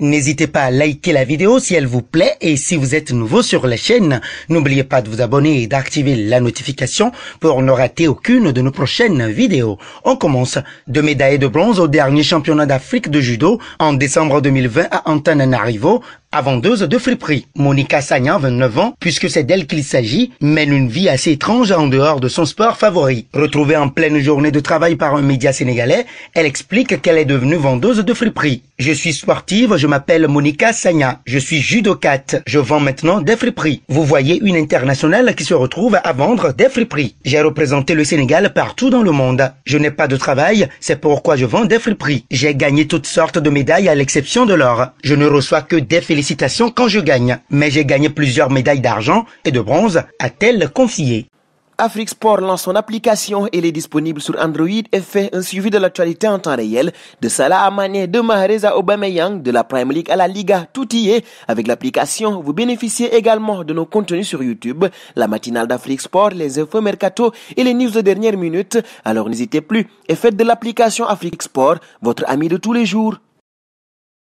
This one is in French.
N'hésitez pas à liker la vidéo si elle vous plaît et si vous êtes nouveau sur la chaîne, n'oubliez pas de vous abonner et d'activer la notification pour ne rater aucune de nos prochaines vidéos. On commence de médailles de bronze au dernier championnat d'Afrique de judo en décembre 2020 à Antananarivo à vendeuse de friperie. Monica Sagna, 29 ans, puisque c'est d'elle qu'il s'agit, mène une vie assez étrange en dehors de son sport favori. Retrouvée en pleine journée de travail par un média sénégalais, elle explique qu'elle est devenue vendeuse de friperie. Je suis sportive, je m'appelle Monica Sagna, je suis judokate, je vends maintenant des friperies. Vous voyez une internationale qui se retrouve à vendre des friperies. J'ai représenté le Sénégal partout dans le monde. Je n'ai pas de travail, c'est pourquoi je vends des friperies. J'ai gagné toutes sortes de médailles à l'exception de l'or. Je ne reçois que des félicitations félicitations quand je gagne, mais j'ai gagné plusieurs médailles d'argent et de bronze, a-t-elle confié. Afrique Sport lance son application. Elle est disponible sur Android et fait un suivi de l'actualité en temps réel. De Salah Amane, de Mahrez à Aubameyang, de la Prime League à la Liga, tout y est. Avec l'application, vous bénéficiez également de nos contenus sur YouTube, la matinale d'Afrique Sport, les infos mercato et les news de dernière minute. Alors n'hésitez plus et faites de l'application Afrique Sport votre ami de tous les jours.